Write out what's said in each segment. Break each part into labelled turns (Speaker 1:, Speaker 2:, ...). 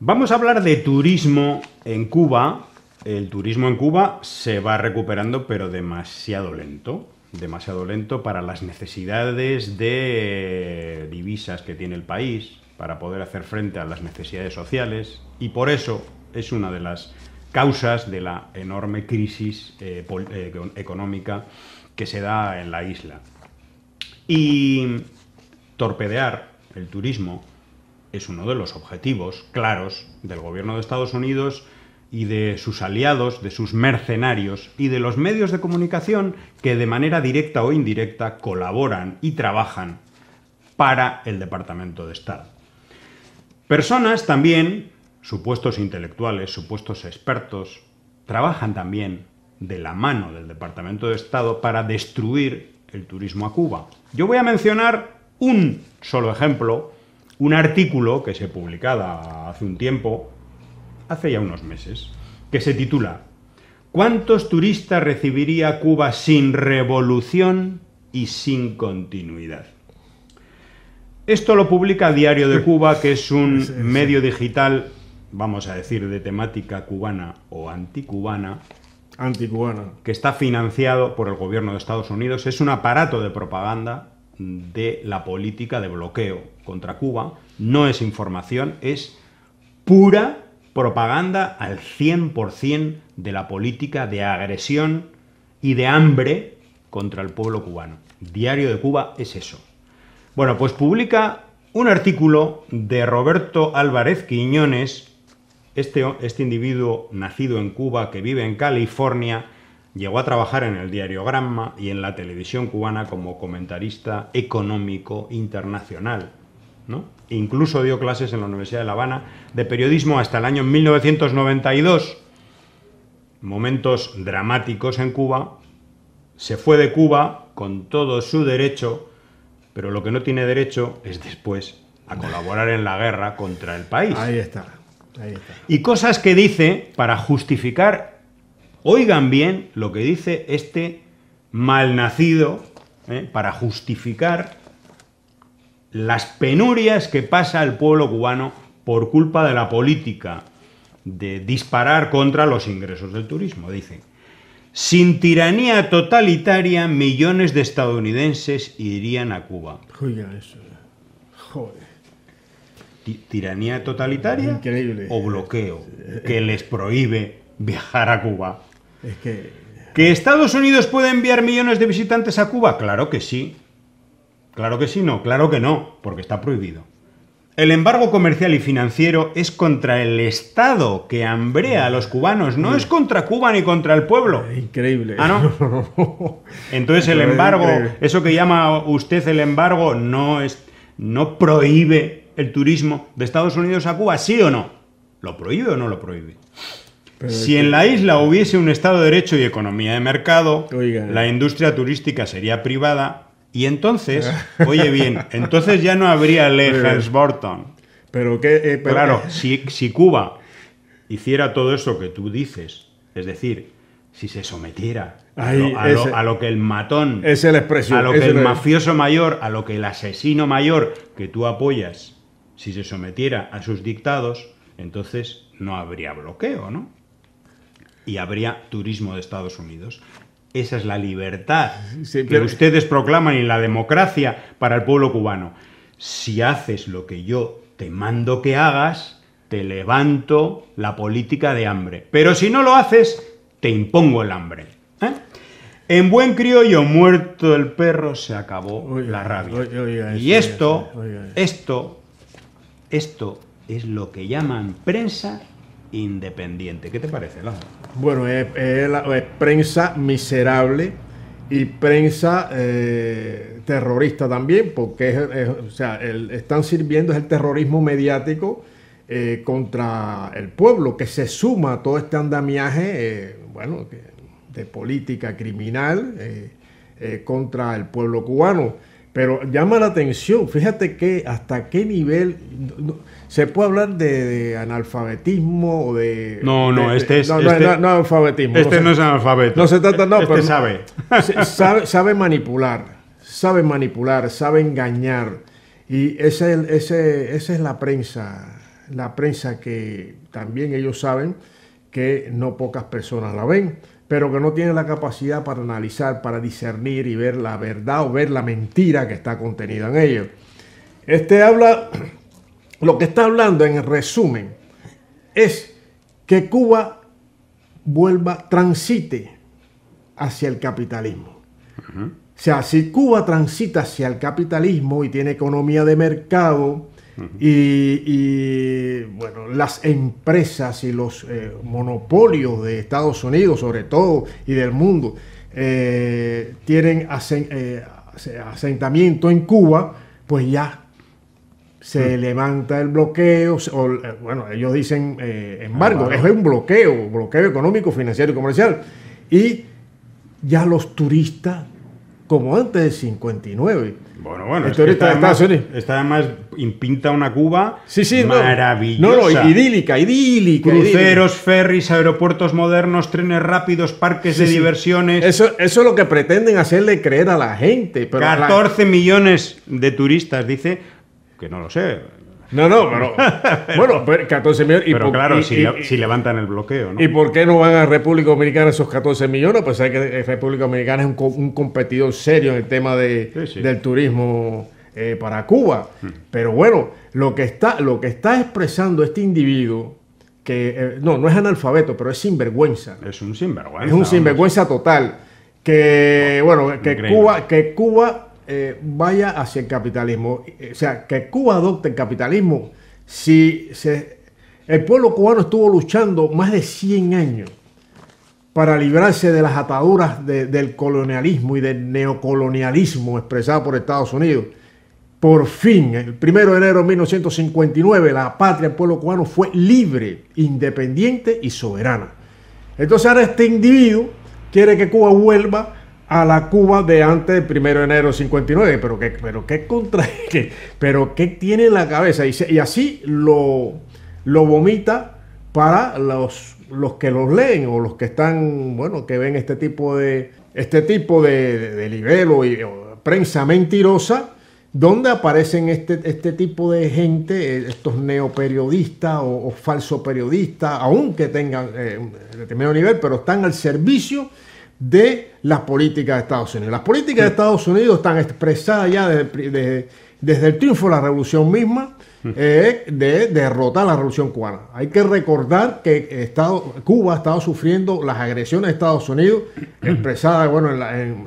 Speaker 1: Vamos a hablar de turismo en Cuba. El turismo en Cuba se va recuperando, pero demasiado lento. Demasiado lento para las necesidades de divisas que tiene el país, para poder hacer frente a las necesidades sociales. Y por eso es una de las causas de la enorme crisis eh, eh, económica que se da en la isla. Y torpedear el turismo es uno de los objetivos claros del gobierno de Estados Unidos y de sus aliados, de sus mercenarios y de los medios de comunicación que de manera directa o indirecta colaboran y trabajan para el Departamento de Estado. Personas también, supuestos intelectuales, supuestos expertos, trabajan también de la mano del Departamento de Estado para destruir el turismo a Cuba. Yo voy a mencionar un solo ejemplo un artículo que se publicaba hace un tiempo, hace ya unos meses, que se titula ¿Cuántos turistas recibiría Cuba sin revolución y sin continuidad? Esto lo publica Diario de Cuba, que es un medio digital, vamos a decir, de temática cubana o anticubana. Anticubana. Que está financiado por el gobierno de Estados Unidos. Es un aparato de propaganda de la política de bloqueo contra Cuba. No es información, es pura propaganda al 100% de la política de agresión y de hambre contra el pueblo cubano. Diario de Cuba es eso. Bueno, pues publica un artículo de Roberto Álvarez Quiñones, este, este individuo nacido en Cuba que vive en California, Llegó a trabajar en el diario Granma y en la televisión cubana como comentarista económico internacional. E incluso dio clases en la Universidad de La Habana de periodismo hasta el año 1992. Momentos dramáticos en Cuba. Se fue de Cuba con todo su derecho, pero lo que no tiene derecho es después a colaborar en la guerra contra el país. Ahí está. Ahí está. Y cosas que dice para justificar Oigan bien lo que dice este malnacido ¿eh? para justificar las penurias que pasa el pueblo cubano por culpa de la política de disparar contra los ingresos del turismo. Dice, sin tiranía totalitaria, millones de estadounidenses irían a Cuba.
Speaker 2: Joder, eso. Joder.
Speaker 1: ¿Tiranía totalitaria? O bloqueo que les prohíbe viajar a Cuba que... Estados Unidos puede enviar millones de visitantes a Cuba? Claro que sí. Claro que sí, no, claro que no, porque está prohibido. El embargo comercial y financiero es contra el Estado que hambrea a los cubanos, no es contra Cuba ni contra el pueblo. Increíble. Ah, no. Entonces el embargo, eso que llama usted el embargo, no es, no prohíbe el turismo de Estados Unidos a Cuba, ¿sí o no? ¿Lo prohíbe o no lo prohíbe? si en la isla hubiese un Estado de Derecho y economía de mercado, la industria turística sería privada y entonces, oye bien, entonces ya no habría leyes Borton. Pero qué. Eh, claro, si, Cuba hiciera todo eso que tú dices, es decir, si se sometiera a, lo, que el matón, es el expresión, a lo que el mafioso mayor, a lo que el asesino mayor que tú apoyas, si se sometiera a sus dictados, entonces no habría bloqueo, ¿no? y habría turismo de Estados Unidos. Esa es la libertad que ustedes proclaman y la democracia para el pueblo cubano. Si haces lo que yo te mando que hagas, te levanto la política de hambre. Pero si no lo haces, te impongo el hambre. ¿eh? En buen criollo, muerto el perro, se acabó la rabia. y esto, esto, esto es lo que llaman prensa independiente. ¿Qué te parece?
Speaker 2: Bueno, es, prensa miserable y prensa eh, terrorista también, porque sea, están sirviendo es el terrorismo mediático eh, contra el pueblo, que se suma a todo este andamiaje, eh, bueno, de política criminal contra el pueblo cubano. Pero llama la atención, fíjate que hasta qué nivel se puede hablar de, analfabetismo o de... No, no, este es... No, este, no, no, analfabetismo. Este no, es analfabeto. No se trata, no, este pero... sabe. sabe. Sabe manipular, sabe manipular, sabe engañar. Y ese, ese, esa es la prensa, la prensa que también ellos saben que no pocas personas la ven pero que no tiene la capacidad para analizar, para discernir y ver la verdad o ver la mentira que está contenida en ello. Este habla, lo que está hablando en resumen es que Cuba vuelva, transite hacia el capitalismo. O sea, si Cuba transita hacia el capitalismo y tiene economía de mercado, y, bueno, las empresas y los eh, monopolios de Estados Unidos, sobre todo, y del mundo, eh, tienen eh, asentamiento en Cuba, pues ya se mm. levanta el bloqueo, bueno, ellos dicen embargo, es un bloqueo, bloqueo económico, financiero y comercial. Y ya los turistas como antes del 59. Bueno, bueno, está, además,
Speaker 1: está además una Cuba maravillosa. No, no, idílica, idílica. Cruceros, ferries, aeropuertos modernos, trenes rápidos, parques de diversiones. Eso, eso es lo que pretenden hacerle creer a la gente. Pero 14 millones de turistas, dice, que no lo sé, no, no, pero. bueno,
Speaker 2: 14 millones. pero claro, si, levantan el bloqueo, ¿no? ¿Y por qué no van a República Dominicana esos 14 millones? Pues hay que República Dominicana es un, competidor serio en el tema de, del turismo eh, para Cuba. Mm. Pero bueno, lo que, está, lo que está expresando este individuo, que eh, no, no es analfabeto, pero es sinvergüenza. Es un sinvergüenza. Es un sinvergüenza total. Que, bueno, que Cuba, que Cuba eh, vaya hacia el capitalismo, eh, o sea, que Cuba adopte el capitalismo. Si el pueblo cubano estuvo luchando más de 100 años para librarse de las ataduras del colonialismo y del neocolonialismo expresado por Estados Unidos. Por fin, el 1 de enero de 1959, la patria del pueblo cubano fue libre, independiente y soberana. Entonces ahora este individuo quiere que Cuba vuelva a la Cuba de antes del 1 de enero 59. Pero qué, pero qué contra, qué, pero qué tiene en la cabeza. Y, así lo, lo vomita para los, los que los leen o los que están, bueno, que ven este tipo de, este tipo de, libelo y prensa mentirosa, donde aparecen este, este tipo de gente, eh, estos neoperiodistas o, o falso periodistas, aunque tengan eh, un determinado nivel, pero están al servicio de la política de Estados Unidos. Las políticas de Estados Unidos están expresadas ya desde, el triunfo de la revolución misma, mm. eh, de derrotar la revolución cubana. Hay que recordar que Cuba ha estado sufriendo las agresiones de Estados Unidos, mm. expresadas bueno, en,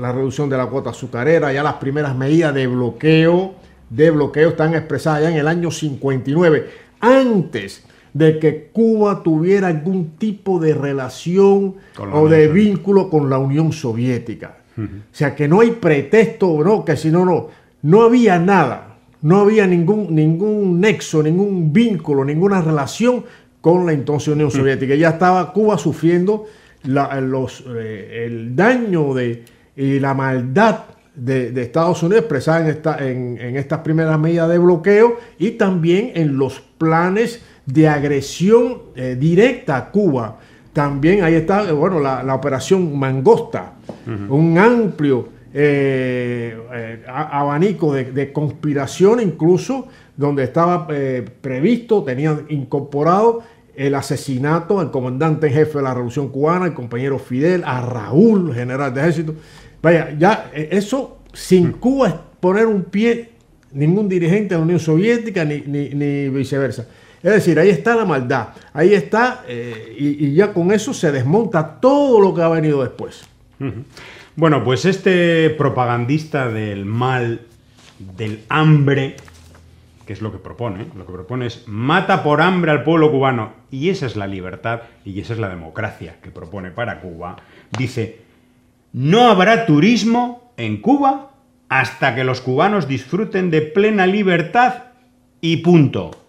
Speaker 2: la, reducción de la cuota azucarera, ya las primeras medidas de bloqueo, de bloqueo están expresadas ya en el año 59. Antes de que Cuba tuviera algún tipo de relación o de vínculo con la Unión Soviética. O sea, que no hay pretexto, no, que si no, no, no había nada, no había ningún, ningún nexo, ningún vínculo, ninguna relación con la entonces Unión Soviética. Ya estaba Cuba sufriendo los, eh, el daño de, y la maldad de, Estados Unidos expresada en, en estas primeras medidas de bloqueo y también en los planes de agresión eh, directa a Cuba. También ahí está, eh, bueno, la, operación Mangosta, un amplio eh, abanico de, conspiración incluso, donde estaba previsto, tenían incorporado el asesinato al comandante en jefe de la Revolución Cubana, el compañero Fidel, a Raúl, general de ejército. Vaya, ya eso sin Cuba es poner un pie ningún dirigente de la Unión Soviética ni viceversa. Es decir, ahí está la maldad, ahí está, eh, y, ya con eso se desmonta todo lo que ha venido después.
Speaker 1: Bueno, pues este propagandista del mal, del hambre, que es lo que propone, lo que propone es mata por hambre al pueblo cubano, y esa es la libertad y esa es la democracia que propone para Cuba, dice, no habrá turismo en Cuba hasta que los cubanos disfruten de plena libertad y punto.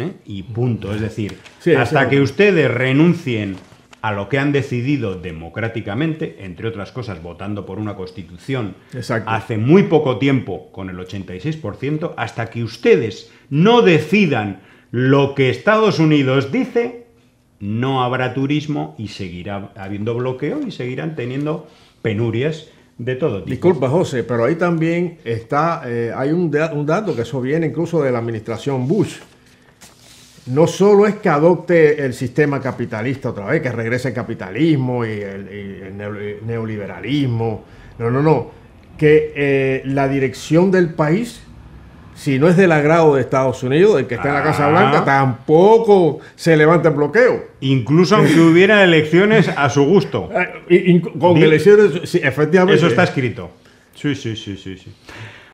Speaker 1: ¿eh? y punto. Es decir, hasta que ustedes renuncien a lo que han decidido democráticamente, entre otras cosas votando por una constitución hace muy poco tiempo con el 86%, hasta que ustedes no decidan lo que Estados Unidos dice, no habrá turismo y seguirá habiendo bloqueo y seguirán teniendo penurias de todo tipo. Disculpa, José, pero ahí también está, eh, hay
Speaker 2: un, un, dato que eso viene incluso de la administración Bush no solo es que adopte el sistema capitalista otra vez, que regrese el capitalismo y el, neoliberalismo, no, no, no, que eh, la dirección del país, si no es del agrado de Estados Unidos, del que está en la Casa Blanca, ah. tampoco
Speaker 1: se levanta el bloqueo. Incluso aunque hubiera elecciones a su gusto. Eh, con elecciones, efectivamente. Eso está escrito. Sí, sí, sí, sí. sí.